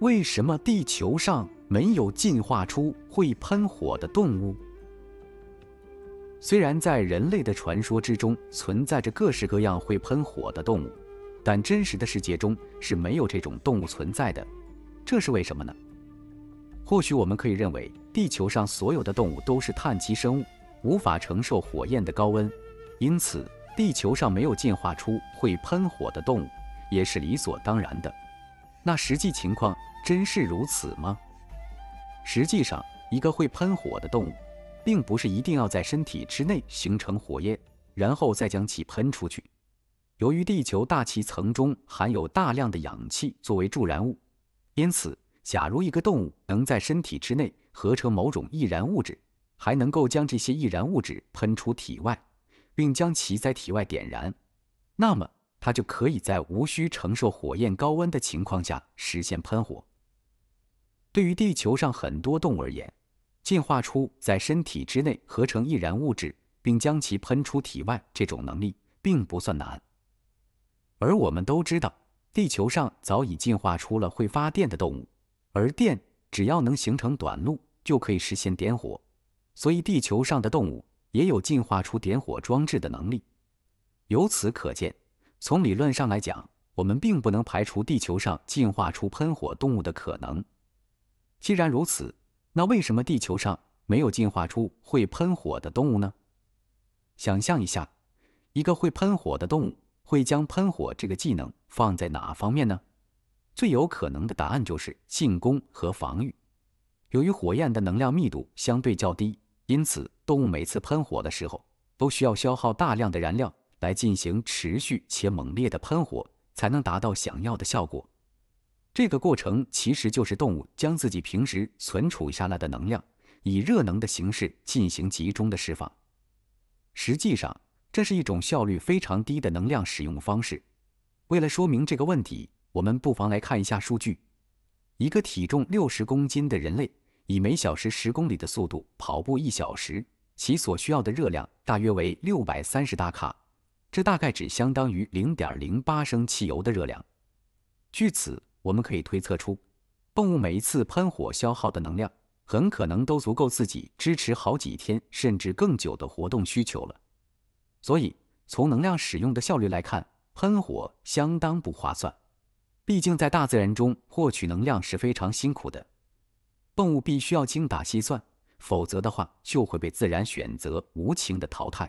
为什么地球上没有进化出会喷火的动物？虽然在人类的传说之中存在着各式各样会喷火的动物，但真实的世界中是没有这种动物存在的。这是为什么呢？或许我们可以认为，地球上所有的动物都是碳基生物，无法承受火焰的高温，因此地球上没有进化出会喷火的动物也是理所当然的。那实际情况真是如此吗？实际上，一个会喷火的动物，并不是一定要在身体之内形成火焰，然后再将其喷出去。由于地球大气层中含有大量的氧气作为助燃物，因此，假如一个动物能在身体之内合成某种易燃物质，还能够将这些易燃物质喷出体外，并将其在体外点燃，那么。它就可以在无需承受火焰高温的情况下实现喷火。对于地球上很多动物而言，进化出在身体之内合成易燃物质并将其喷出体外这种能力并不算难。而我们都知道，地球上早已进化出了会发电的动物，而电只要能形成短路就可以实现点火，所以地球上的动物也有进化出点火装置的能力。由此可见。从理论上来讲，我们并不能排除地球上进化出喷火动物的可能。既然如此，那为什么地球上没有进化出会喷火的动物呢？想象一下，一个会喷火的动物会将喷火这个技能放在哪方面呢？最有可能的答案就是进攻和防御。由于火焰的能量密度相对较低，因此动物每次喷火的时候都需要消耗大量的燃料。来进行持续且猛烈的喷火，才能达到想要的效果。这个过程其实就是动物将自己平时存储下来的能量，以热能的形式进行集中的释放。实际上，这是一种效率非常低的能量使用方式。为了说明这个问题，我们不妨来看一下数据：一个体重六十公斤的人类，以每小时十公里的速度跑步一小时，其所需要的热量大约为六百三十大卡。这大概只相当于零点零八升汽油的热量。据此，我们可以推测出，动物每一次喷火消耗的能量，很可能都足够自己支持好几天甚至更久的活动需求了。所以，从能量使用的效率来看，喷火相当不划算。毕竟，在大自然中获取能量是非常辛苦的，动物必须要精打细算，否则的话就会被自然选择无情的淘汰。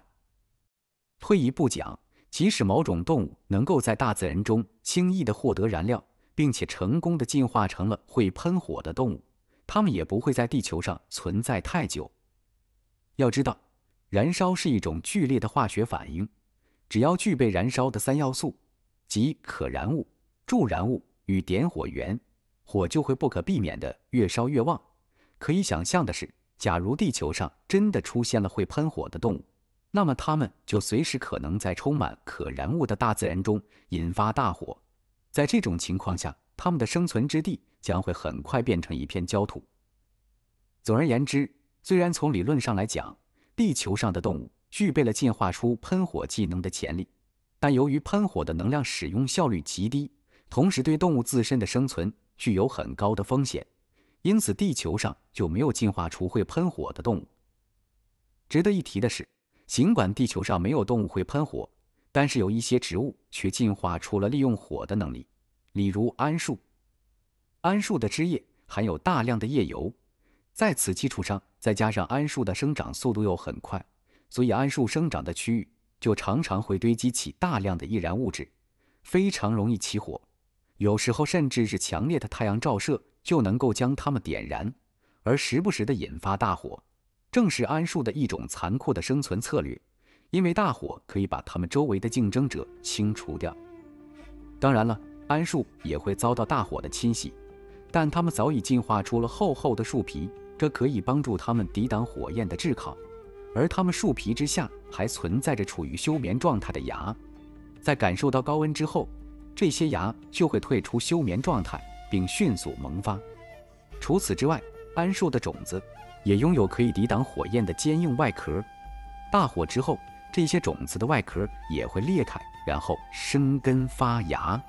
退一步讲，即使某种动物能够在大自然中轻易地获得燃料，并且成功地进化成了会喷火的动物，它们也不会在地球上存在太久。要知道，燃烧是一种剧烈的化学反应，只要具备燃烧的三要素，即可燃物、助燃物与点火源，火就会不可避免地越烧越旺。可以想象的是，假如地球上真的出现了会喷火的动物，那么它们就随时可能在充满可燃物的大自然中引发大火。在这种情况下，它们的生存之地将会很快变成一片焦土。总而言之，虽然从理论上来讲，地球上的动物具备了进化出喷火技能的潜力，但由于喷火的能量使用效率极低，同时对动物自身的生存具有很高的风险，因此地球上就没有进化出会喷火的动物。值得一提的是。尽管地球上没有动物会喷火，但是有一些植物却进化出了利用火的能力，例如桉树。桉树的枝叶含有大量的叶油，在此基础上再加上桉树的生长速度又很快，所以桉树生长的区域就常常会堆积起大量的易燃物质，非常容易起火。有时候甚至是强烈的太阳照射就能够将它们点燃，而时不时的引发大火。正是桉树的一种残酷的生存策略，因为大火可以把它们周围的竞争者清除掉。当然了，桉树也会遭到大火的侵袭，但它们早已进化出了厚厚的树皮，这可以帮助它们抵挡火焰的炙烤。而它们树皮之下还存在着处于休眠状态的芽，在感受到高温之后，这些芽就会退出休眠状态，并迅速萌发。除此之外，桉树的种子。也拥有可以抵挡火焰的坚硬外壳。大火之后，这些种子的外壳也会裂开，然后生根发芽。